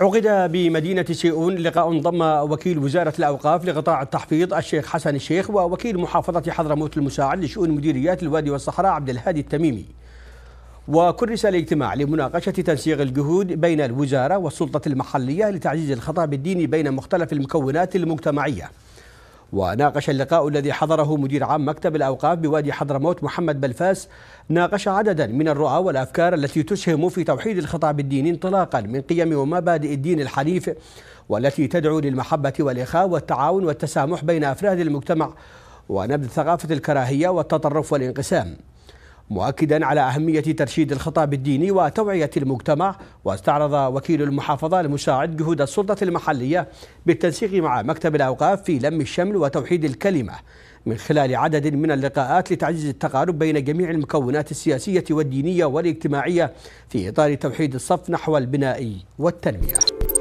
عقد بمدينة سيئون لقاء انضم وكيل وزارة الأوقاف لقطاع التحفيظ الشيخ حسن الشيخ ووكيل محافظة حضرموت المساعد لشؤون مديريات الوادي والصحراء عبد الهادي التميمي وكرس الاجتماع لمناقشة تنسيق الجهود بين الوزارة والسلطة المحلية لتعزيز الخطاب الديني بين مختلف المكونات المجتمعية وناقش اللقاء الذي حضره مدير عام مكتب الأوقاف بوادي حضرموت محمد بلفاس ناقش عددا من الرؤى والأفكار التي تسهم في توحيد الخطاب الديني انطلاقا من قيم ومبادئ الدين الحنيف والتي تدعو للمحبة والإخاء والتعاون والتسامح بين أفراد المجتمع ونبذ ثقافة الكراهية والتطرف والانقسام مؤكدا على أهمية ترشيد الخطاب الديني وتوعية المجتمع واستعرض وكيل المحافظة المساعد جهود السلطة المحلية بالتنسيق مع مكتب الأوقاف في لم الشمل وتوحيد الكلمة من خلال عدد من اللقاءات لتعزيز التقارب بين جميع المكونات السياسية والدينية والاجتماعية في إطار توحيد الصف نحو البناء والتنمية